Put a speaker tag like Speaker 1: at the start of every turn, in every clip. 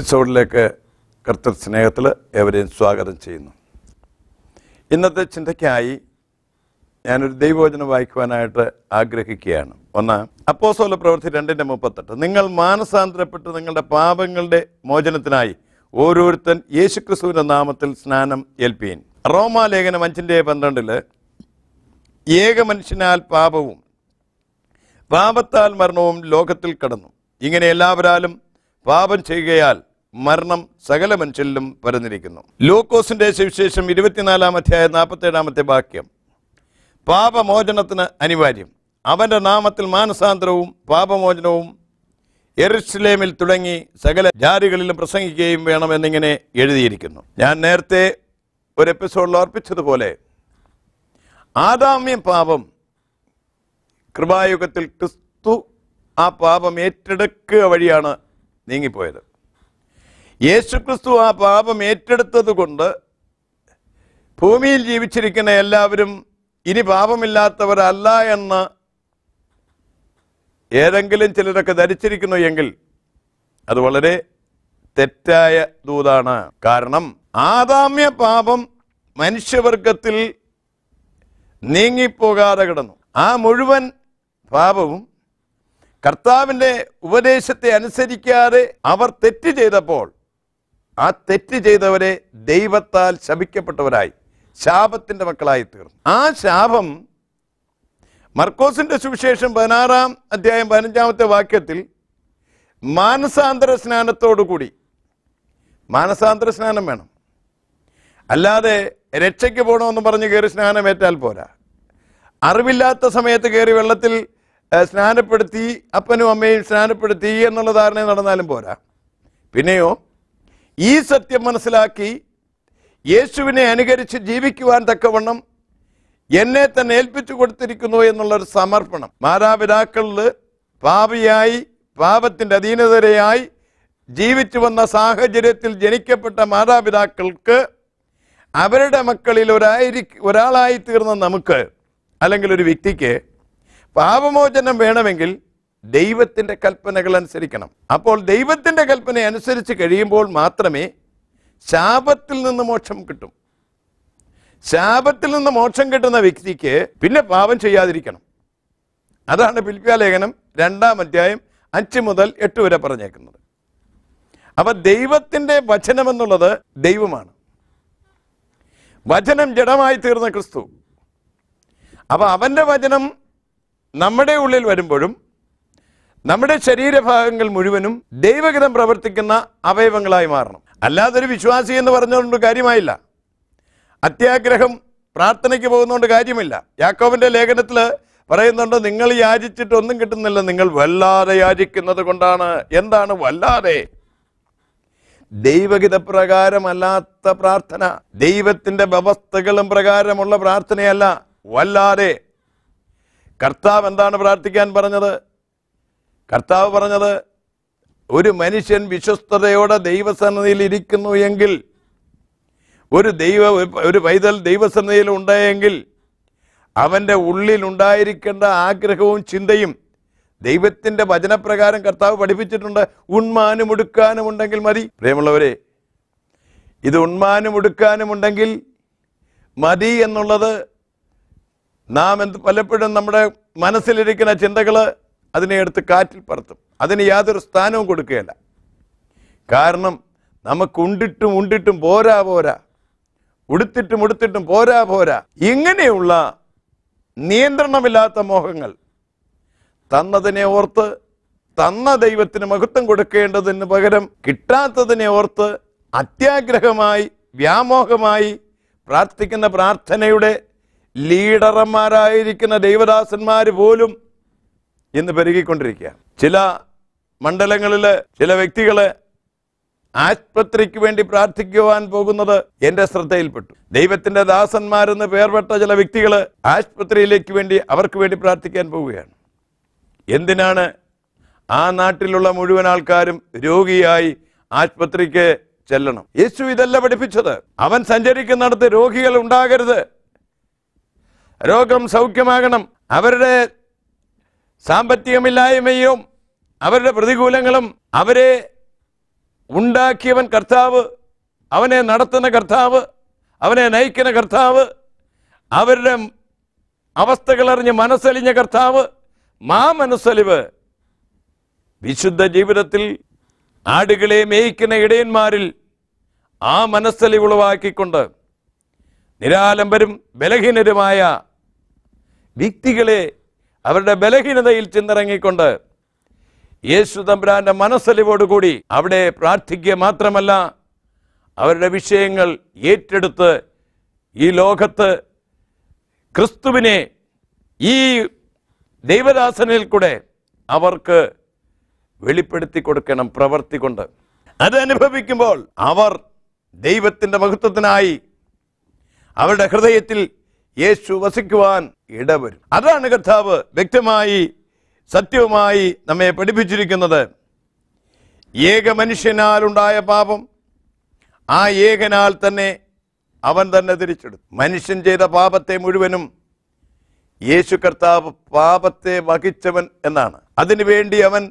Speaker 1: എപ്പിസോഡിലേക്ക് കർത്തൃ സ്നേഹത്തിൽ എവരെയും സ്വാഗതം ചെയ്യുന്നു ഇന്നത്തെ ചിന്തയ്ക്കായി ഞാനൊരു ദൈവവചനം വായിക്കുവാനായിട്ട് ആഗ്രഹിക്കുകയാണ് ഒന്ന് അപ്പോസോല പ്രവൃത്തി രണ്ടിൻ്റെ മുപ്പത്തെട്ട് നിങ്ങൾ മാനസാന്തരപ്പെട്ട് നിങ്ങളുടെ പാപങ്ങളുടെ മോചനത്തിനായി ഓരോരുത്തൻ യേശുക്രിസ്തുവിൻ്റെ നാമത്തിൽ സ്നാനം ഏൽപ്പീൻ റോമാലേഖനം അഞ്ചിൻ്റെ പന്ത്രണ്ടിൽ ഏക മനുഷ്യനാൽ പാപവും പാപത്താൽ മരണവും ലോകത്തിൽ കടന്നു ഇങ്ങനെ എല്ലാവരാലും പാപം ചെയ്യുകയാൽ മരണം സകല മനുഷ്യരിലും പരന്നിരിക്കുന്നു ലൂക്കോസിന്റെ സുവിശേഷം ഇരുപത്തിനാലാം അധ്യായം നാൽപ്പത്തേഴാമത്തെ വാക്യം പാപമോചനത്തിന് അനിവാര്യം അവന്റെ നാമത്തിൽ മാനസാന്തരവും പാപമോചനവും എറിസ്ലേമിൽ തുടങ്ങി സകല ജാതികളിലും പ്രസംഗിക്കുകയും വേണമെന്നിങ്ങനെ എഴുതിയിരിക്കുന്നു ഞാൻ നേരത്തെ ഒരു എപ്പിസോഡിൽ ഓർപ്പിച്ചതുപോലെ ആദാമ്യ പാപം കൃപായുഗത്തിൽ ക്രിസ്തു ആ പാപം ഏറ്റെടുക്കുക വഴിയാണ് നീങ്ങിപ്പോയത് യേശുക്രിസ്തു ആ പാപം ഏറ്റെടുത്തത് കൊണ്ട് ഭൂമിയിൽ ജീവിച്ചിരിക്കുന്ന എല്ലാവരും ഇനി പാപമില്ലാത്തവരല്ല എന്ന് ഏതെങ്കിലും ചിലരൊക്കെ ധരിച്ചിരിക്കുന്നു എങ്കിൽ അത് വളരെ തെറ്റായ ദൂതാണ് കാരണം ആദാമ്യ പാപം മനുഷ്യവർഗത്തിൽ നീങ്ങിപ്പോകാതെ കിടന്നു ആ മുഴുവൻ പാപവും കർത്താവിൻ്റെ ഉപദേശത്തെ അനുസരിക്കാതെ അവർ തെറ്റ് ചെയ്തപ്പോൾ ആ തെറ്റ് ചെയ്തവരെ ദൈവത്താൽ ശപിക്കപ്പെട്ടവരായി ശാപത്തിൻ്റെ മക്കളായി തീർന്നു ആ ശാപം മർക്കോസിന്റെ സുവിശേഷം പതിനാറാം അധ്യായം പതിനഞ്ചാമത്തെ വാക്യത്തിൽ മാനസാന്തര സ്നാനത്തോടുകൂടി മാനസാന്തര സ്നാനം വേണം അല്ലാതെ രക്ഷയ്ക്ക് പോകണമെന്ന് പറഞ്ഞ് കയറി സ്നാനമേറ്റാൽ പോരാ അറിവില്ലാത്ത സമയത്ത് കയറി വെള്ളത്തിൽ സ്നാനപ്പെടുത്തി അപ്പനും അമ്മയും സ്നാനപ്പെടുത്തി എന്നുള്ള ധാരണ നടന്നാലും പോരാ പിന്നെയോ ഈ സത്യം മനസ്സിലാക്കി യേശുവിനെ അനുകരിച്ച് ജീവിക്കുവാൻ തക്കവണ്ണം എന്നെ തന്നെ ഏൽപ്പിച്ചു കൊടുത്തിരിക്കുന്നു എന്നുള്ളൊരു സമർപ്പണം മാതാപിതാക്കളിൽ പാപിയായി പാപത്തിൻ്റെ അധീനതരയായി ജീവിച്ചു വന്ന സാഹചര്യത്തിൽ ജനിക്കപ്പെട്ട മാതാപിതാക്കൾക്ക് അവരുടെ മക്കളിൽ ഒരായിരി ഒരാളായിത്തീർന്ന നമുക്ക് അല്ലെങ്കിൽ ഒരു വ്യക്തിക്ക് പാപമോചനം വേണമെങ്കിൽ ദൈവത്തിൻ്റെ കൽപ്പനകൾ അനുസരിക്കണം അപ്പോൾ ദൈവത്തിൻ്റെ കൽപ്പന അനുസരിച്ച് കഴിയുമ്പോൾ മാത്രമേ ശാപത്തിൽ നിന്ന് മോക്ഷം കിട്ടും ശാപത്തിൽ നിന്ന് മോക്ഷം കിട്ടുന്ന വ്യക്തിക്ക് പിന്നെ പാപം ചെയ്യാതിരിക്കണം അതാണ് പിൽപ്യാലേഖനം രണ്ടാം അധ്യായം അഞ്ച് മുതൽ എട്ട് വരെ പറഞ്ഞേക്കുന്നത് അപ്പം ദൈവത്തിൻ്റെ വചനമെന്നുള്ളത് ദൈവമാണ് വചനം ജഡമായി തീർന്ന ക്രിസ്തു അപ്പം അവൻ്റെ വചനം നമ്മുടെ ഉള്ളിൽ വരുമ്പോഴും നമ്മുടെ ശരീരഭാഗങ്ങൾ മുഴുവനും ദൈവഗതം പ്രവർത്തിക്കുന്ന അവയവങ്ങളായി മാറണം അല്ലാതെ ഒരു വിശ്വാസി എന്ന് പറഞ്ഞുകൊണ്ട് കാര്യമായില്ല അത്യാഗ്രഹം പ്രാർത്ഥനയ്ക്ക് പോകുന്നതുകൊണ്ട് കാര്യമില്ല യാക്കോബിൻ്റെ ലേഖനത്തിൽ പറയുന്നുണ്ട് നിങ്ങൾ യാചിച്ചിട്ടൊന്നും കിട്ടുന്നില്ല നിങ്ങൾ വല്ലാതെ യാചിക്കുന്നത് കൊണ്ടാണ് എന്താണ് വല്ലാതെ പ്രകാരമല്ലാത്ത പ്രാർത്ഥന ദൈവത്തിൻ്റെ വ്യവസ്ഥകളും പ്രകാരമുള്ള പ്രാർത്ഥനയല്ല വല്ലാതെ കർത്താവ് എന്താണ് പ്രാർത്ഥിക്കാൻ പറഞ്ഞത് കർത്താവ് പറഞ്ഞത് ഒരു മനുഷ്യൻ വിശ്വസ്തയോടെ ദൈവസന്നിധിയിൽ ഇരിക്കുന്നു എങ്കിൽ ഒരു ദൈവ ഒരു പൈതൽ ദൈവസന്നിധിയിൽ ഉണ്ടായെങ്കിൽ അവൻ്റെ ഉള്ളിൽ ഉണ്ടായിരിക്കേണ്ട ആഗ്രഹവും ചിന്തയും ദൈവത്തിൻ്റെ വചനപ്രകാരം കർത്താവ് പഠിപ്പിച്ചിട്ടുണ്ട് ഉണ്മാനും ഉടുക്കാനും ഉണ്ടെങ്കിൽ മതി പ്രിയമുള്ളവരെ ഇത് ഉണ്മാനും ഉടുക്കാനും ഉണ്ടെങ്കിൽ മതി എന്നുള്ളത് നാം എന്ത് പലപ്പോഴും നമ്മുടെ മനസ്സിലിരിക്കുന്ന ചിന്തകൾ അതിനെ എടുത്ത് കാറ്റിൽ പറത്തും അതിന് യാതൊരു സ്ഥാനവും കൊടുക്കുകയല്ല കാരണം നമുക്ക് ഉണ്ടിട്ടും ഉണ്ടിട്ടും പോരാ പോരാ ഉടുത്തിട്ടും ഉടുത്തിട്ടും പോരാ പോരാ ഇങ്ങനെയുള്ള നിയന്ത്രണമില്ലാത്ത മോഹങ്ങൾ തന്നതിനെ ഓർത്ത് തന്ന ദൈവത്തിന് മഹത്വം കൊടുക്കേണ്ടതിന് പകരം കിട്ടാത്തതിനെ ഓർത്ത് അത്യാഗ്രഹമായി വ്യാമോഹമായി പ്രാർത്ഥിക്കുന്ന പ്രാർത്ഥനയുടെ ലീഡർമാരായിരിക്കുന്ന ദൈവദാസന്മാർ പോലും ഇന്ന് പെരുകിക്കൊണ്ടിരിക്കുക ചില മണ്ഡലങ്ങളില് ചില വ്യക്തികളെ ആസ്പത്രിക്ക് വേണ്ടി പ്രാർത്ഥിക്കുവാൻ പോകുന്നത് എന്റെ ശ്രദ്ധയിൽപ്പെട്ടു ദൈവത്തിന്റെ ദാസന്മാരെന്ന് പേർപ്പെട്ട ചില വ്യക്തികൾ ആസ്പത്രിയിലേക്ക് വേണ്ടി അവർക്ക് വേണ്ടി പ്രാർത്ഥിക്കാൻ പോവുകയാണ് എന്തിനാണ് ആ നാട്ടിലുള്ള മുഴുവൻ ആൾക്കാരും രോഗിയായി ആസ്പത്രിക്ക് ചെല്ലണം യേശു ഇതല്ല പഠിപ്പിച്ചത് അവൻ സഞ്ചരിക്കുന്നിടത്ത് രോഗികൾ ഉണ്ടാകരുത് രോഗം സൗഖ്യമാകണം അവരുടെ സാമ്പത്തികമില്ലായ്മയും അവരുടെ പ്രതികൂലങ്ങളും അവരെ ഉണ്ടാക്കിയവൻ കർത്താവ് അവനെ നടത്തുന്ന കർത്താവ് അവനെ നയിക്കുന്ന കർത്താവ് അവരുടെ അവസ്ഥകളറിഞ്ഞ് മനസ്സലിഞ്ഞ കർത്താവ് മാ മനസ്സലിവ് വിശുദ്ധ ജീവിതത്തിൽ ആടുകളെ മേയിക്കുന്ന ഇടയന്മാരിൽ ആ മനസ്സലിവ് ഉളവാക്കിക്കൊണ്ട് നിരാലംബരും ബലഹീനരുമായ വ്യക്തികളെ അവരുടെ ബലഹീനതയിൽ ചിന്തിറങ്ങിക്കൊണ്ട് യേശു തമ്പുരാന്റെ മനസ്സലിവോടുകൂടി അവിടെ പ്രാർത്ഥിക്കുക മാത്രമല്ല അവരുടെ വിഷയങ്ങൾ ഏറ്റെടുത്ത് ഈ ലോകത്ത് ക്രിസ്തുവിനെ ഈ ദൈവദാസനിൽ കൂടെ അവർക്ക് വെളിപ്പെടുത്തി കൊടുക്കണം പ്രവർത്തി കൊണ്ട് അത് അനുഭവിക്കുമ്പോൾ അവർ ദൈവത്തിൻ്റെ മഹത്വത്തിനായി അവരുടെ ഹൃദയത്തിൽ യേശു വസിക്കുവാൻ ഇടവരും അതാണ് കർത്താവ് വ്യക്തമായി സത്യവുമായി നമ്മെ പഠിപ്പിച്ചിരിക്കുന്നത് ഏക മനുഷ്യനാലുണ്ടായ പാപം ആ ഏകനാൽ തന്നെ അവൻ തന്നെ തിരിച്ചെടുത്തു മനുഷ്യൻ ചെയ്ത പാപത്തെ മുഴുവനും യേശു കർത്താവ് പാപത്തെ വഹിച്ചവൻ എന്നാണ് അതിനുവേണ്ടി അവൻ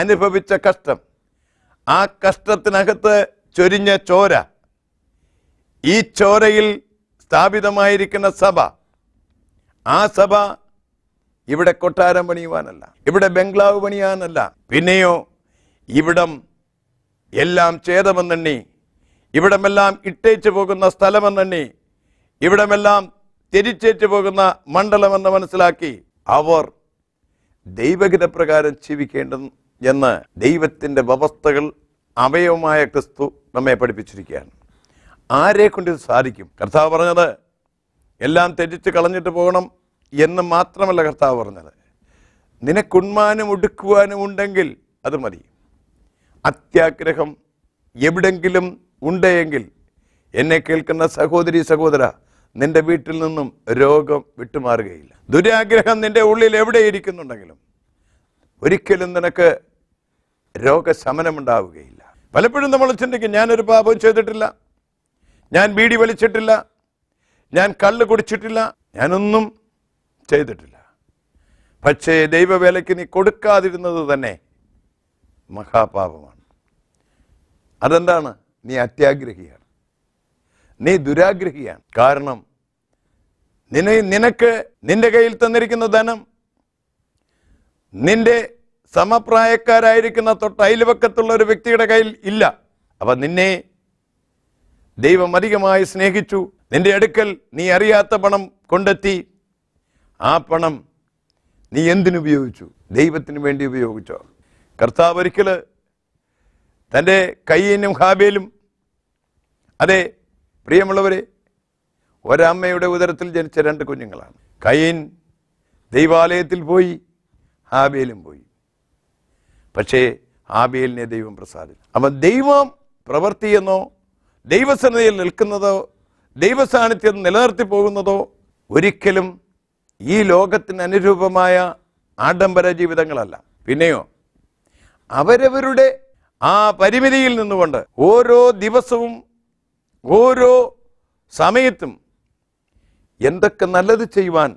Speaker 1: അനുഭവിച്ച കഷ്ടം ആ കഷ്ടത്തിനകത്ത് ചൊരിഞ്ഞ ചോര ഈ ചോരയിൽ സ്ഥാപിതമായിരിക്കുന്ന സഭ ആ സഭ ഇവിടെ കൊട്ടാരം പണിയുവാനല്ല ഇവിടെ ബംഗ്ലാവ് പണിയാനല്ല പിന്നെയോ ഇവിടം എല്ലാം ഛേദമെന്നെണ്ണി ഇവിടമെല്ലാം ഇട്ടേച്ചു പോകുന്ന സ്ഥലമെന്നെണ്ണി ഇവിടമെല്ലാം തിരിച്ചേറ്റു പോകുന്ന മണ്ഡലമെന്ന് മനസ്സിലാക്കി അവർ പ്രകാരം ജീവിക്കേണ്ടത് എന്ന് ദൈവത്തിൻ്റെ വ്യവസ്ഥകൾ അവയവമായ ക്രിസ്തു നമ്മെ പഠിപ്പിച്ചിരിക്കുകയാണ് ആരെ കൊണ്ട് ഇത് സാധിക്കും കർത്താവ് പറഞ്ഞത് എല്ലാം തെറ്റിച്ച് കളഞ്ഞിട്ട് പോകണം എന്ന് മാത്രമല്ല കർത്താവ് പറഞ്ഞത് നിനക്കുണ്മാനും ഒടുക്കുവാനും ഉണ്ടെങ്കിൽ അത് മതി അത്യാഗ്രഹം എവിടെങ്കിലും ഉണ്ടെങ്കിൽ എന്നെ കേൾക്കുന്ന സഹോദരി സഹോദര നിന്റെ വീട്ടിൽ നിന്നും രോഗം വിട്ടുമാറുകയില്ല ദുരാഗ്രഹം നിന്റെ ഉള്ളിൽ എവിടെ ഇരിക്കുന്നുണ്ടെങ്കിലും ഒരിക്കലും നിനക്ക് രോഗശമനമുണ്ടാവുകയില്ല പലപ്പോഴും നമ്മൾ ചിന്തിക്കും ഞാനൊരു പാപവും ചെയ്തിട്ടില്ല ഞാൻ ബീഡി വലിച്ചിട്ടില്ല ഞാൻ കള്ള് കുടിച്ചിട്ടില്ല ഞാനൊന്നും ചെയ്തിട്ടില്ല പക്ഷേ ദൈവവേലയ്ക്ക് നീ കൊടുക്കാതിരുന്നത് തന്നെ മഹാപാപമാണ് അതെന്താണ് നീ അത്യാഗ്രഹിയാണ് നീ ദുരാഗ്രഹിയാണ് കാരണം നിന നിനക്ക് നിന്റെ കയ്യിൽ തന്നിരിക്കുന്ന ധനം നിന്റെ സമപ്രായക്കാരായിരിക്കുന്ന തൊട്ട് അയൽവക്കത്തുള്ള ഒരു വ്യക്തിയുടെ കയ്യിൽ ഇല്ല അപ്പം നിന്നെ ദൈവം അധികമായി സ്നേഹിച്ചു നിന്റെ അടുക്കൽ നീ അറിയാത്ത പണം കൊണ്ടെത്തി ആ പണം നീ എന്തിനുപയോഗിച്ചു ദൈവത്തിന് വേണ്ടി ഉപയോഗിച്ചോ കർത്താവ് ഒരിക്കൽ തൻ്റെ കയ്യനും ഹാബേലും അതെ പ്രിയമുള്ളവരെ ഒരമ്മയുടെ ഉദരത്തിൽ ജനിച്ച രണ്ട് കുഞ്ഞുങ്ങളാണ് കയ്യൻ ദൈവാലയത്തിൽ പോയി ഹാബേലും പോയി പക്ഷേ ഹാബേലിനെ ദൈവം പ്രസാദിച്ചു അപ്പം ദൈവം പ്രവർത്തിയെന്നോ ദൈവസന്നതയിൽ നിൽക്കുന്നതോ ദൈവസാന്നിധ്യം നിലനിർത്തി പോകുന്നതോ ഒരിക്കലും ഈ ലോകത്തിന് അനുരൂപമായ ആഡംബര ജീവിതങ്ങളല്ല പിന്നെയോ അവരവരുടെ ആ പരിമിതിയിൽ നിന്നുകൊണ്ട് ഓരോ ദിവസവും ഓരോ സമയത്തും എന്തൊക്കെ നല്ലത് ചെയ്യുവാൻ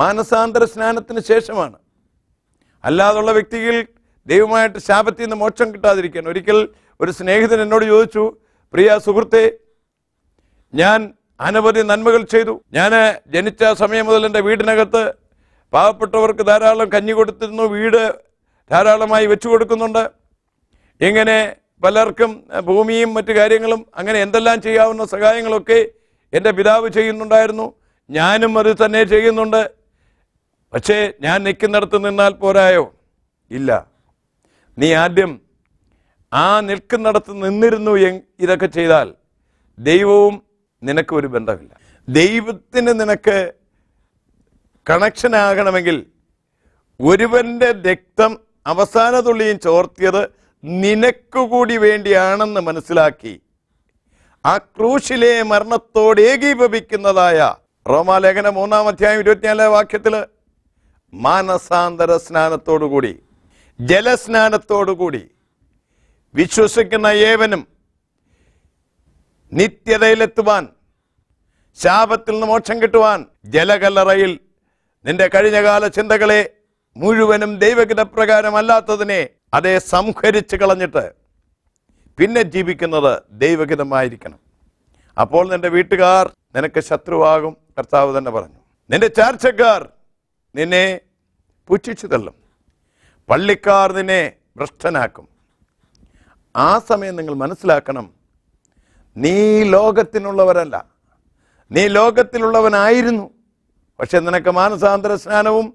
Speaker 1: മാനസാന്തര സ്നാനത്തിന് ശേഷമാണ് അല്ലാതുള്ള വ്യക്തികൾ ദൈവമായിട്ട് ശാപത്തിൽ നിന്ന് മോക്ഷം കിട്ടാതിരിക്കാൻ ഒരിക്കൽ ഒരു സ്നേഹിതൻ എന്നോട് ചോദിച്ചു പ്രിയ സുഹൃത്തെ ഞാൻ അനവധി നന്മകൾ ചെയ്തു ഞാൻ ജനിച്ച സമയം മുതൽ എൻ്റെ വീടിനകത്ത് പാവപ്പെട്ടവർക്ക് ധാരാളം കഞ്ഞി കൊടുത്തിരുന്നു വീട് ധാരാളമായി വെച്ചു കൊടുക്കുന്നുണ്ട് ഇങ്ങനെ പലർക്കും ഭൂമിയും മറ്റു കാര്യങ്ങളും അങ്ങനെ എന്തെല്ലാം ചെയ്യാവുന്ന സഹായങ്ങളൊക്കെ എൻ്റെ പിതാവ് ചെയ്യുന്നുണ്ടായിരുന്നു ഞാനും അത് തന്നെ ചെയ്യുന്നുണ്ട് പക്ഷേ ഞാൻ നിൽക്കുന്നിടത്ത് നിന്നാൽ പോരായോ ഇല്ല നീ ആദ്യം ആ നിൽക്കുന്നിടത്ത് നിന്നിരുന്നു ഇതൊക്കെ ചെയ്താൽ ദൈവവും നിനക്ക് ഒരു ബന്ധമില്ല ദൈവത്തിന് നിനക്ക് കണക്ഷൻ ആകണമെങ്കിൽ ഒരുവന്റെ രക്തം അവസാന തുള്ളിയും ചോർത്തിയത് നിനക്കുകൂടി വേണ്ടിയാണെന്ന് മനസ്സിലാക്കി ആ ക്രൂശിലെ മരണത്തോട് ഏകീഭവിക്കുന്നതായ റോമാലേഖന മൂന്നാം അധ്യായം ഇരുപത്തിനാലാം വാക്യത്തിൽ മാനസാന്തര സ്നാനത്തോടുകൂടി ജലസ്നാനത്തോടുകൂടി വിശ്വസിക്കുന്ന ഏവനും നിത്യതയിലെത്തുവാൻ ശാപത്തിൽ നിന്ന് മോക്ഷം കിട്ടുവാൻ ജലകല്ലറയിൽ നിന്റെ കഴിഞ്ഞകാല ചിന്തകളെ മുഴുവനും ദൈവഹിതപ്രകാരമല്ലാത്തതിനെ അതേ സംഹരിച്ച് കളഞ്ഞിട്ട് പിന്നെ ജീവിക്കുന്നത് ദൈവഗിതമായിരിക്കണം അപ്പോൾ നിന്റെ വീട്ടുകാർ നിനക്ക് ശത്രുവാകും കർത്താവ് തന്നെ പറഞ്ഞു നിന്റെ ചാർച്ചക്കാർ നിന്നെ പുച്ഛിച്ചു തള്ളും പള്ളിക്കാർ നിന്നെ ഭ്രഷ്ടനാക്കും ആ സമയം നിങ്ങൾ മനസ്സിലാക്കണം നീ ലോകത്തിനുള്ളവരല്ല നീ ലോകത്തിലുള്ളവനായിരുന്നു പക്ഷെ നിനക്ക് മാനസാന്തര സ്നാനവും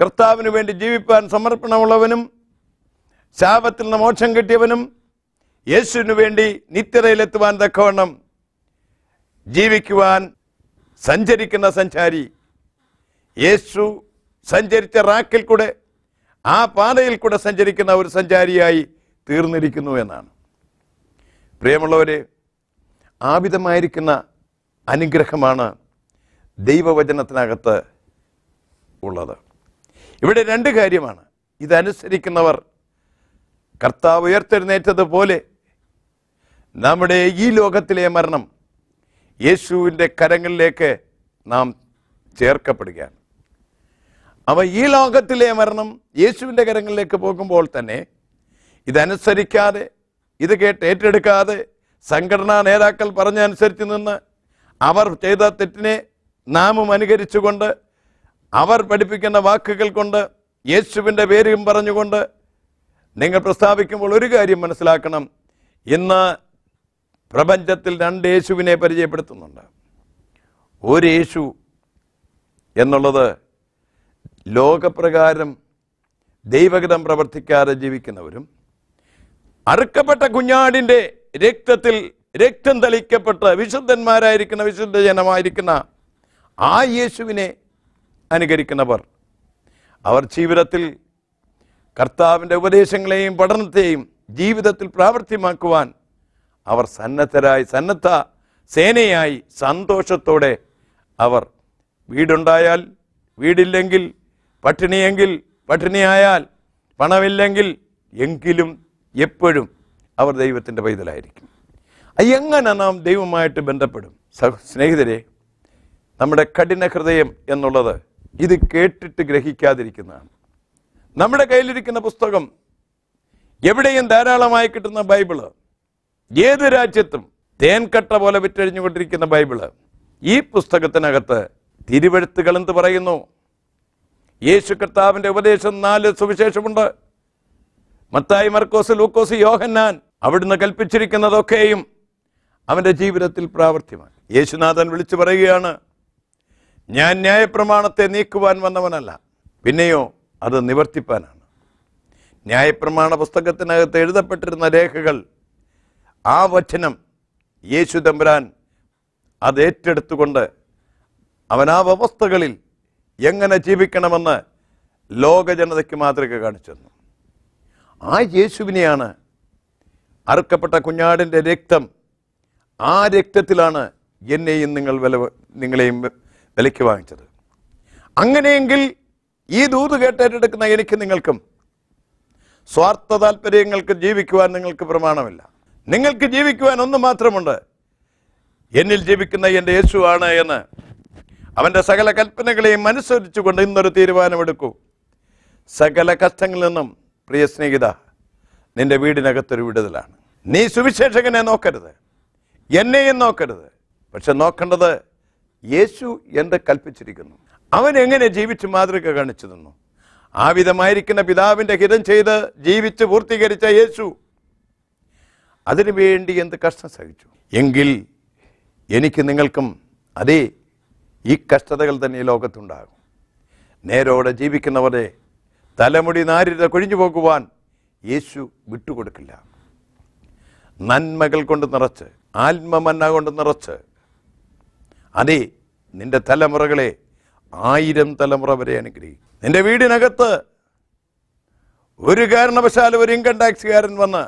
Speaker 1: കർത്താവിന് വേണ്ടി ജീവിപ്പാൻ സമർപ്പണമുള്ളവനും ശാപത്തിൽ നിന്ന് മോക്ഷം കിട്ടിയവനും യേശുവിന് വേണ്ടി നിത്യതയിലെത്തുവാൻ തക്കവണ്ണം ജീവിക്കുവാൻ സഞ്ചരിക്കുന്ന സഞ്ചാരി യേശു സഞ്ചരിച്ച റാക്കിൽ കൂടെ ആ പാതയിൽ കൂടെ സഞ്ചരിക്കുന്ന ഒരു സഞ്ചാരിയായി തീർന്നിരിക്കുന്നു എന്നാണ് പ്രിയമുള്ളവരെ ആവിധമായിരിക്കുന്ന അനുഗ്രഹമാണ് ദൈവവചനത്തിനകത്ത് ഉള്ളത് ഇവിടെ രണ്ട് കാര്യമാണ് ഇതനുസരിക്കുന്നവർ കർത്താവ് ഉയർത്തെഴുന്നേറ്റതുപോലെ നമ്മുടെ ഈ ലോകത്തിലെ മരണം യേശുവിൻ്റെ കരങ്ങളിലേക്ക് നാം ചേർക്കപ്പെടുകയാണ് അവ ഈ ലോകത്തിലെ മരണം യേശുവിൻ്റെ കരങ്ങളിലേക്ക് പോകുമ്പോൾ തന്നെ ഇതനുസരിക്കാതെ ഇത് കേട്ട് ഏറ്റെടുക്കാതെ സംഘടനാ നേതാക്കൾ പറഞ്ഞ അനുസരിച്ച് നിന്ന് അവർ ചെയ്ത തെറ്റിനെ നാമും അനുകരിച്ചുകൊണ്ട് അവർ പഠിപ്പിക്കുന്ന വാക്കുകൾ കൊണ്ട് യേശുവിൻ്റെ പേരും പറഞ്ഞുകൊണ്ട് നിങ്ങൾ പ്രസ്താവിക്കുമ്പോൾ ഒരു കാര്യം മനസ്സിലാക്കണം ഇന്ന് പ്രപഞ്ചത്തിൽ രണ്ട് യേശുവിനെ പരിചയപ്പെടുത്തുന്നുണ്ട് ഒരു യേശു എന്നുള്ളത് ലോകപ്രകാരം ദൈവഗതം പ്രവർത്തിക്കാതെ ജീവിക്കുന്നവരും അറുക്കപ്പെട്ട കുഞ്ഞാടിൻ്റെ രക്തത്തിൽ രക്തം തളിക്കപ്പെട്ട വിശുദ്ധന്മാരായിരിക്കുന്ന വിശുദ്ധ ജനമായിരിക്കുന്ന ആ യേശുവിനെ അനുകരിക്കുന്നവർ അവർ ജീവിതത്തിൽ കർത്താവിൻ്റെ ഉപദേശങ്ങളെയും പഠനത്തെയും ജീവിതത്തിൽ പ്രാവർത്തിയമാക്കുവാൻ അവർ സന്നദ്ധരായി സന്നദ്ധ സേനയായി സന്തോഷത്തോടെ അവർ വീടുണ്ടായാൽ വീടില്ലെങ്കിൽ പട്ടിണിയെങ്കിൽ പട്ടിണിയായാൽ പണമില്ലെങ്കിൽ എങ്കിലും എപ്പോഴും അവർ ദൈവത്തിൻ്റെ പൈതലായിരിക്കും എങ്ങനെ നാം ദൈവമായിട്ട് ബന്ധപ്പെടും സ്നേഹിതരെ നമ്മുടെ കഠിന ഹൃദയം എന്നുള്ളത് ഇത് കേട്ടിട്ട് ഗ്രഹിക്കാതിരിക്കുന്നതാണ് നമ്മുടെ കയ്യിലിരിക്കുന്ന പുസ്തകം എവിടെയും ധാരാളമായി കിട്ടുന്ന ബൈബിള് ഏത് രാജ്യത്തും തേൻകട്ട പോലെ വിറ്റഴിഞ്ഞുകൊണ്ടിരിക്കുന്ന ബൈബിള് ഈ പുസ്തകത്തിനകത്ത് തിരുവഴുത്തുകൾ എന്ത് പറയുന്നു യേശു കർത്താവിൻ്റെ ഉപദേശം നാല് സുവിശേഷമുണ്ട് മത്തായി മർക്കോസ് ലൂക്കോസ് യോഹന്നാൻ അവിടുന്ന് കൽപ്പിച്ചിരിക്കുന്നതൊക്കെയും അവൻ്റെ ജീവിതത്തിൽ പ്രാവർത്തിയമാണ് യേശുനാഥൻ വിളിച്ചു പറയുകയാണ് ഞാൻ ന്യായപ്രമാണത്തെ നീക്കുവാൻ വന്നവനല്ല പിന്നെയോ അത് നിവർത്തിപ്പാനാണ് ന്യായപ്രമാണ പുസ്തകത്തിനകത്ത് എഴുതപ്പെട്ടിരുന്ന രേഖകൾ ആ വചനം യേശു തമ്പുരാൻ അത് ഏറ്റെടുത്തുകൊണ്ട് അവൻ ആ വ്യവസ്ഥകളിൽ എങ്ങനെ ജീവിക്കണമെന്ന് ലോകജനതയ്ക്ക് മാതൃക കാണിച്ചു തന്നു ആ യേശുവിനെയാണ് അറുക്കപ്പെട്ട കുഞ്ഞാടിൻ്റെ രക്തം ആ രക്തത്തിലാണ് എന്നെയും നിങ്ങൾ വില നിങ്ങളെയും വിലയ്ക്ക് വാങ്ങിച്ചത് അങ്ങനെയെങ്കിൽ ഈ ദൂത് കേട്ടേറ്റെടുക്കുന്ന എനിക്ക് നിങ്ങൾക്കും സ്വാർത്ഥ താല്പര്യങ്ങൾക്ക് ജീവിക്കുവാൻ നിങ്ങൾക്ക് പ്രമാണമില്ല നിങ്ങൾക്ക് ജീവിക്കുവാൻ ഒന്ന് മാത്രമുണ്ട് എന്നിൽ ജീവിക്കുന്ന എൻ്റെ യേശുവാണ് എന്ന് അവൻ്റെ സകല കൽപ്പനകളെയും അനുസരിച്ചുകൊണ്ട് ഇന്നൊരു തീരുമാനമെടുക്കൂ സകല കഷ്ടങ്ങളിൽ നിന്നും പ്രിയ സ്നേഹിത നിന്റെ വീടിനകത്തൊരു വിടുതലാണ് നീ സുവിശേഷകനെ നോക്കരുത് എന്നെയും നോക്കരുത് പക്ഷെ നോക്കേണ്ടത് യേശു എന്ത് കൽപ്പിച്ചിരിക്കുന്നു അവൻ എങ്ങനെ ജീവിച്ച് മാതൃക കാണിച്ചു തന്നു ആ വിധമായിരിക്കുന്ന പിതാവിൻ്റെ ഹിതം ചെയ്ത് ജീവിച്ച് പൂർത്തീകരിച്ച യേശു അതിനു വേണ്ടി എന്ത് കഷ്ടം സഹിച്ചു എങ്കിൽ എനിക്ക് നിങ്ങൾക്കും അതേ ഈ കഷ്ടതകൾ തന്നെ ലോകത്തുണ്ടാകും നേരോടെ ജീവിക്കുന്നവരെ തലമുടി നാരിത കൊഴിഞ്ഞു പോകുവാൻ യേശു വിട്ടുകൊടുക്കില്ല നന്മകൾ കൊണ്ട് നിറച്ച് ആത്മമന്ന കൊണ്ട് നിറച്ച് അതെ നിന്റെ തലമുറകളെ ആയിരം തലമുറ വരെ അനുഗ്രഹിക്കും നിന്റെ വീടിനകത്ത് ഒരു കാരണവശാലും ഒരു ഇൻകം ടാക്സുകാരൻ വന്ന്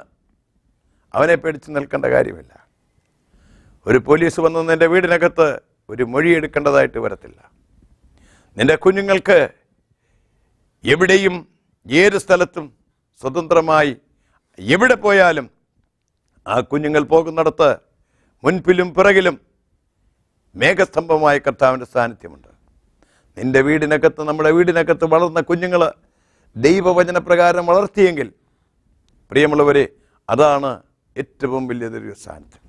Speaker 1: അവനെ പേടിച്ച് നിൽക്കേണ്ട കാര്യമില്ല ഒരു പോലീസ് വന്ന് നിന്റെ വീടിനകത്ത് ഒരു മൊഴി എടുക്കേണ്ടതായിട്ട് വരത്തില്ല നിന്റെ കുഞ്ഞുങ്ങൾക്ക് എവിടെയും ഏത് സ്ഥലത്തും സ്വതന്ത്രമായി എവിടെ പോയാലും ആ കുഞ്ഞുങ്ങൾ പോകുന്നിടത്ത് മുൻപിലും പിറകിലും മേഘസ്തംഭമായ കർത്താവിൻ്റെ സാന്നിധ്യമുണ്ട് നിൻ്റെ വീടിനകത്ത് നമ്മുടെ വീടിനകത്ത് വളർന്ന കുഞ്ഞുങ്ങൾ ദൈവവചനപ്രകാരം വളർത്തിയെങ്കിൽ പ്രിയമുള്ളവരെ അതാണ് ഏറ്റവും വലിയതൊരു സാന്നിധ്യം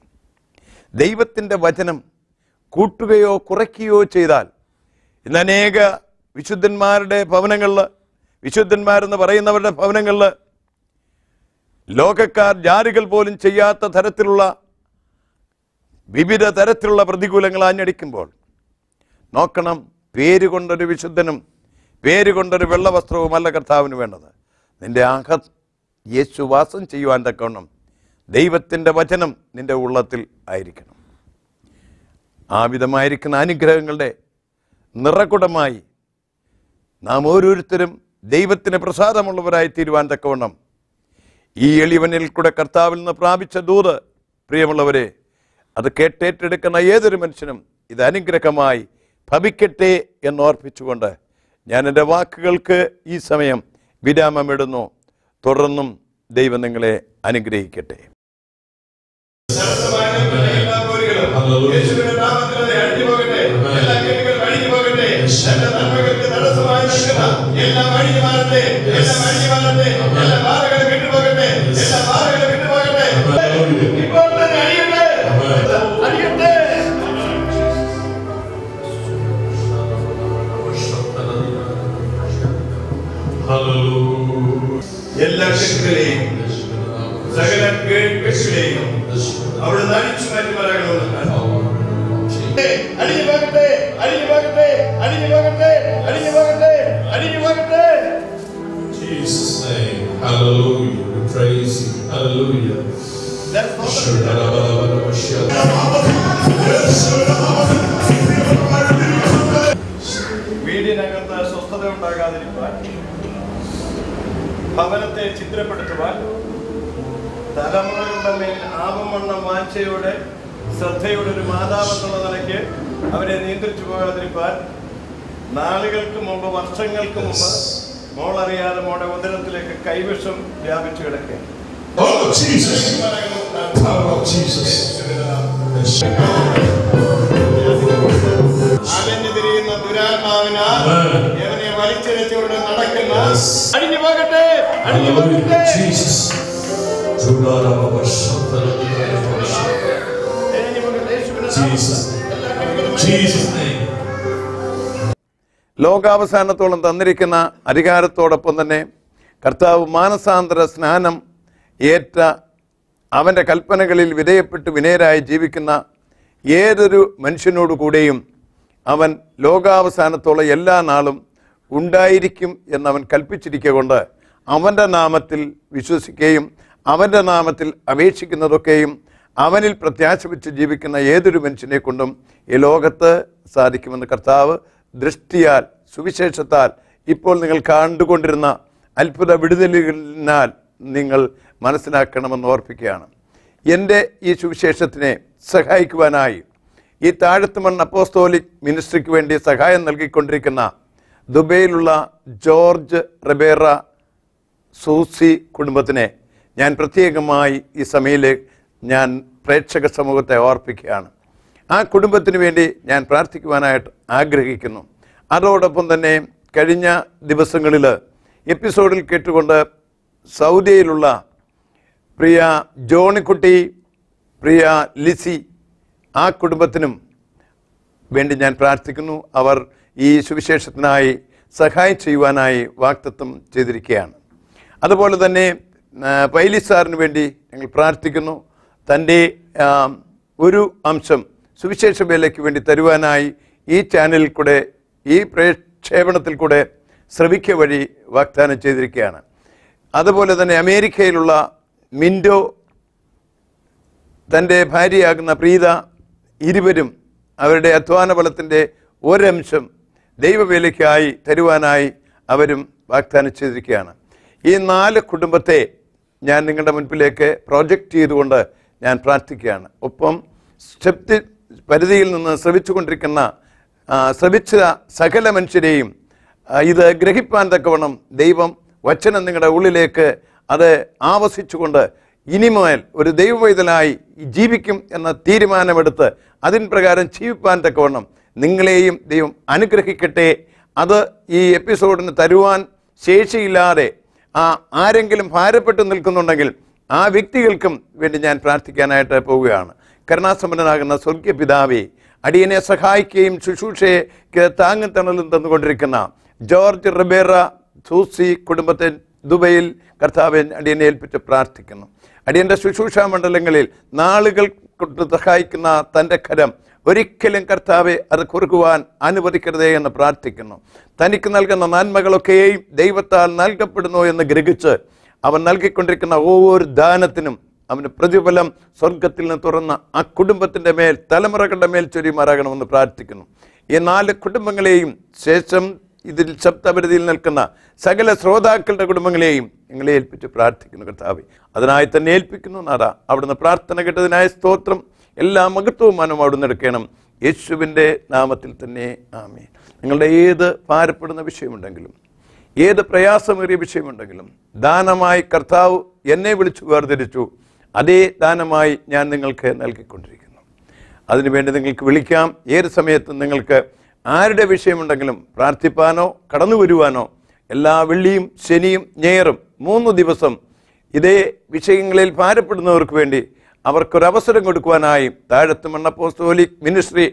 Speaker 1: ദൈവത്തിൻ്റെ വചനം കൂട്ടുകയോ കുറയ്ക്കുകയോ ചെയ്താൽ ഇന്ന് അനേക വിശുദ്ധന്മാരുടെ ഭവനങ്ങളിൽ വിശുദ്ധന്മാരെന്ന് പറയുന്നവരുടെ ഭവനങ്ങളിൽ ലോകക്കാർ ജാരികൾ പോലും ചെയ്യാത്ത തരത്തിലുള്ള വിവിധ തരത്തിലുള്ള പ്രതികൂലങ്ങൾ ആഞ്ഞടിക്കുമ്പോൾ നോക്കണം പേര് കൊണ്ടൊരു വിശുദ്ധനും പേര് കൊണ്ടൊരു വെള്ളവസ്ത്രവുമല്ല കർത്താവിന് വേണ്ടത് നിന്റെ അഹത് യേശു വാസം ചെയ്യുവാൻ തക്കവണ്ണം ദൈവത്തിൻ്റെ വചനം നിന്റെ ഉള്ളത്തിൽ ആയിരിക്കണം ആ വിധമായിരിക്കുന്ന അനുഗ്രഹങ്ങളുടെ നിറകുടമായി നാം ഓരോരുത്തരും ദൈവത്തിന് പ്രസാദമുള്ളവരായി തീരുവാൻ തക്കവണ്ണം ഈ എളിവനിൽ കൂടെ കർത്താവിൽ നിന്ന് പ്രാപിച്ച ദൂത് പ്രിയമുള്ളവരെ അത് കേട്ടേറ്റെടുക്കുന്ന ഏതൊരു മനുഷ്യനും ഇത് അനുഗ്രഹമായി ഭവിക്കട്ടെ എന്നോർപ്പിച്ചുകൊണ്ട് ഞാൻ എൻ്റെ വാക്കുകൾക്ക് ഈ സമയം വിരാമമിടുന്നു തുടർന്നും ദൈവം നിങ്ങളെ അനുഗ്രഹിക്കട്ടെ എല്ലാ எல்லா வழிக்கு வரட்டு எல்லா வழிக்கு வரட்டு எல்லா வாரங்களை விட்டு போகட்டு எல்லா வாரங்களை விட்டு போகட்டு இப்போ அடிக்கட்டு மாற்றி வராங்க அடிக்க பார்க்கட்டு அடிக்க பார்க்கட்டு அடிக்க பார்க்கட்டு Hallelujah. We praise you. Hallelujah. Let's വീടിനകത്ത് സ്വസ്ഥത ഉണ്ടാകാതിരിക്കാൻ ഭവനത്തെ ചിത്രപ്പെടുത്തുവാൻ തലമുറകളുടെ മേൽ ആപമണ്ണം വാഴ്ചയുടെ ശ്രദ്ധയുടെ ഒരു മാതാവെന്നുള്ള നിലയ്ക്ക് അവരെ നിയന്ത്രിച്ചു പോകാതിരിക്കാൻ നാളുകൾക്ക് മുമ്പ് വർഷങ്ങൾക്ക് മുമ്പ് മോൾ അറിയാതെ മോടെ ഉദരത്തിലേക്ക് കൈവശം വ്യാപിച്ചു കിടക്കുന്ന Oh, Jesus. Jesus. വലിച്ചിരച്ചുകൊണ്ട് നടക്കുന്ന ലോകാവസാനത്തോളം തന്നിരിക്കുന്ന അധികാരത്തോടൊപ്പം തന്നെ കർത്താവ് മാനസാന്തര സ്നാനം ഏറ്റ അവൻ്റെ കൽപ്പനകളിൽ വിധേയപ്പെട്ട് വിനയരായി ജീവിക്കുന്ന ഏതൊരു മനുഷ്യനോടുകൂടെയും അവൻ ലോകാവസാനത്തോളം എല്ലാ നാളും ഉണ്ടായിരിക്കും എന്നവൻ കൽപ്പിച്ചിരിക്കൊണ്ട് അവൻ്റെ നാമത്തിൽ വിശ്വസിക്കുകയും അവൻ്റെ നാമത്തിൽ അപേക്ഷിക്കുന്നതൊക്കെയും അവനിൽ പ്രത്യാശ വെച്ച് ജീവിക്കുന്ന ഏതൊരു മനുഷ്യനെ കൊണ്ടും ഈ ലോകത്ത് സാധിക്കുമെന്ന് കർത്താവ് ദൃഷ്ടിയാൽ സുവിശേഷത്താൽ ഇപ്പോൾ നിങ്ങൾ കണ്ടുകൊണ്ടിരുന്ന അത്ഭുത വിടുതലിനാൽ നിങ്ങൾ മനസ്സിലാക്കണമെന്ന് ഓർപ്പിക്കുകയാണ് എൻ്റെ ഈ സുവിശേഷത്തിനെ സഹായിക്കുവാനായി ഈ താഴത്തുമൺ അപ്പോസ്തോലിക് മിനിസ്ട്രിക്ക് വേണ്ടി സഹായം നൽകിക്കൊണ്ടിരിക്കുന്ന ദുബൈയിലുള്ള ജോർജ് റബേറ സൂസി കുടുംബത്തിനെ ഞാൻ പ്രത്യേകമായി ഈ സമയത്ത് ഞാൻ പ്രേക്ഷക സമൂഹത്തെ ഓർപ്പിക്കുകയാണ് ആ കുടുംബത്തിന് വേണ്ടി ഞാൻ പ്രാർത്ഥിക്കുവാനായിട്ട് ആഗ്രഹിക്കുന്നു അതോടൊപ്പം തന്നെ കഴിഞ്ഞ ദിവസങ്ങളിൽ എപ്പിസോഡിൽ കേട്ടുകൊണ്ട് സൗദിയിലുള്ള പ്രിയ ജോണിക്കുട്ടി പ്രിയ ലിസി ആ കുടുംബത്തിനും വേണ്ടി ഞാൻ പ്രാർത്ഥിക്കുന്നു അവർ ഈ സുവിശേഷത്തിനായി സഹായം ചെയ്യുവാനായി വാക്തത്വം ചെയ്തിരിക്കുകയാണ് അതുപോലെ തന്നെ പൈലി സാറിന് വേണ്ടി ഞങ്ങൾ പ്രാർത്ഥിക്കുന്നു തൻ്റെ ഒരു അംശം സുവിശേഷ വേലയ്ക്ക് വേണ്ടി തരുവാനായി ഈ ചാനലിൽ കൂടെ ഈ പ്രക്ഷേപണത്തിൽ കൂടെ ശ്രവിക്ക വഴി വാഗ്ദാനം ചെയ്തിരിക്കുകയാണ് അതുപോലെ തന്നെ അമേരിക്കയിലുള്ള മിൻഡോ തൻ്റെ ഭാര്യയാകുന്ന പ്രീത ഇരുവരും അവരുടെ അധ്വാന ബലത്തിൻ്റെ ഒരംശം ദൈവവേലയ്ക്കായി തരുവാനായി അവരും വാഗ്ദാനം ചെയ്തിരിക്കുകയാണ് ഈ നാല് കുടുംബത്തെ ഞാൻ നിങ്ങളുടെ മുൻപിലേക്ക് പ്രോജക്റ്റ് ചെയ്തുകൊണ്ട് ഞാൻ പ്രാർത്ഥിക്കുകയാണ് ഒപ്പം സ്റ്റെപ്തി പരിധിയിൽ നിന്ന് ശ്രവിച്ചുകൊണ്ടിരിക്കുന്ന ശ്രമിച്ച സകല മനുഷ്യരെയും ഇത് ഗ്രഹിപ്പാൻ തക്കവണ്ണം ദൈവം വചനം നിങ്ങളുടെ ഉള്ളിലേക്ക് അത് ആവസിച്ചുകൊണ്ട് ഇനിമേൽ ഒരു ദൈവവൈതലായി ജീവിക്കും എന്ന തീരുമാനമെടുത്ത് അതിൻ പ്രകാരം ജീവിപ്പാൻ തക്കവണ്ണം നിങ്ങളെയും ദൈവം അനുഗ്രഹിക്കട്ടെ അത് ഈ എപ്പിസോഡിന് തരുവാൻ ശേഷിയില്ലാതെ ആ ആരെങ്കിലും ഭാരപ്പെട്ട് നിൽക്കുന്നുണ്ടെങ്കിൽ ആ വ്യക്തികൾക്കും വേണ്ടി ഞാൻ പ്രാർത്ഥിക്കാനായിട്ട് പോവുകയാണ് കരുണാസമ്പന്നനാകുന്ന സ്വർഗീയ പിതാവേ അടിയനെ സഹായിക്കുകയും ശുശ്രൂഷയെ താങ്ങും തണലും തന്നുകൊണ്ടിരിക്കുന്ന ജോർജ് റിബേറ സൂസി കുടുംബത്തെ ദുബൈയിൽ കർത്താവൻ അടിയനെ ഏൽപ്പിച്ച് പ്രാർത്ഥിക്കുന്നു അടിയൻ്റെ ശുശ്രൂഷ മണ്ഡലങ്ങളിൽ നാളുകൾ കൊണ്ട് സഹായിക്കുന്ന തൻ്റെ കരം ഒരിക്കലും കർത്താവെ അത് കുറുക്കുവാൻ അനുവദിക്കരുതേ എന്ന് പ്രാർത്ഥിക്കുന്നു തനിക്ക് നൽകുന്ന നന്മകളൊക്കെയും ദൈവത്താൽ നൽകപ്പെടുന്നു എന്ന് ഗ്രഹിച്ച് അവൻ നൽകിക്കൊണ്ടിരിക്കുന്ന ഓരോ ദാനത്തിനും അവന് പ്രതിഫലം സ്വർഗത്തിൽ നിന്ന് തുറന്ന ആ കുടുംബത്തിൻ്റെ മേൽ തലമുറകളുടെ മേൽ ചൊരിയുമാറാകണമെന്ന് പ്രാർത്ഥിക്കുന്നു ഈ നാല് കുടുംബങ്ങളെയും ശേഷം ഇതിൽ ശബ്ദപരിധിയിൽ നിൽക്കുന്ന സകല ശ്രോതാക്കളുടെ കുടുംബങ്ങളെയും നിങ്ങളെ ഏൽപ്പിച്ച് പ്രാർത്ഥിക്കുന്നു കർത്താവ് അതിനായി തന്നെ ഏൽപ്പിക്കുന്നു നാടാ അവിടുന്ന് പ്രാർത്ഥന കേട്ടതിനായ സ്തോത്രം എല്ലാ മഹത്വമാനം അവിടുന്ന് എടുക്കണം യേശുവിൻ്റെ നാമത്തിൽ തന്നെ ആമേ നിങ്ങളുടെ ഏത് ഭാരപ്പെടുന്ന വിഷയമുണ്ടെങ്കിലും ഏത് പ്രയാസമേറിയ വിഷയമുണ്ടെങ്കിലും ദാനമായി കർത്താവ് എന്നെ വിളിച്ചു വേർതിരിച്ചു അതേ ദാനമായി ഞാൻ നിങ്ങൾക്ക് നൽകിക്കൊണ്ടിരിക്കുന്നു അതിനുവേണ്ടി നിങ്ങൾക്ക് വിളിക്കാം ഏത് സമയത്തും നിങ്ങൾക്ക് ആരുടെ വിഷയമുണ്ടെങ്കിലും പ്രാർത്ഥിപ്പാനോ കടന്നു വരുവാനോ എല്ലാ വെള്ളിയും ശനിയും ഞയറും മൂന്ന് ദിവസം ഇതേ വിഷയങ്ങളിൽ ഭാരപ്പെടുന്നവർക്ക് വേണ്ടി അവർക്കൊരവസരം കൊടുക്കുവാനായി താഴത്ത് മണ്ണപ്പോസ്തോലിക് മിനിസ്ട്രി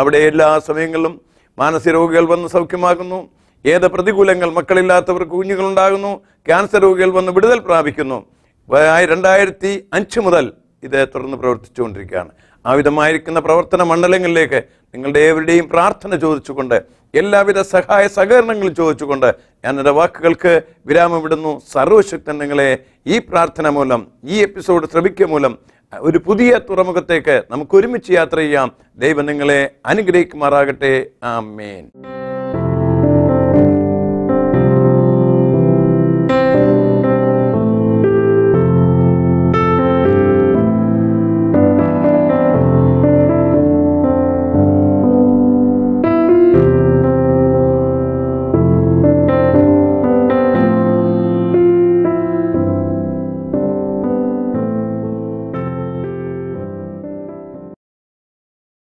Speaker 1: അവിടെ എല്ലാ സമയങ്ങളിലും മാനസിക രോഗികൾ വന്ന് സൗഖ്യമാകുന്നു ഏത് പ്രതികൂലങ്ങൾ മക്കളില്ലാത്തവർക്ക് കുഞ്ഞുങ്ങളുണ്ടാകുന്നു ക്യാൻസർ രോഗികൾ വന്ന് വിടുതൽ പ്രാപിക്കുന്നു രണ്ടായിരത്തി അഞ്ച് മുതൽ ഇത് തുടർന്ന് പ്രവർത്തിച്ചുകൊണ്ടിരിക്കുകയാണ് ആ വിധമായിരിക്കുന്ന പ്രവർത്തന മണ്ഡലങ്ങളിലേക്ക് നിങ്ങളുടെ ഏവരുടെയും പ്രാർത്ഥന ചോദിച്ചുകൊണ്ട് എല്ലാവിധ സഹായ സഹകരണങ്ങളും ചോദിച്ചുകൊണ്ട് ഞാൻ എൻ്റെ വാക്കുകൾക്ക് വിരാമം വിടുന്നു സർവശക്തൻ നിങ്ങളെ ഈ പ്രാർത്ഥന മൂലം ഈ എപ്പിസോഡ് ശ്രമിക്കുക മൂലം ഒരു പുതിയ തുറമുഖത്തേക്ക് നമുക്ക് ഒരുമിച്ച് യാത്ര ചെയ്യാം ദൈവം നിങ്ങളെ അനുഗ്രഹിക്കുമാറാകട്ടെ ആ മേൻ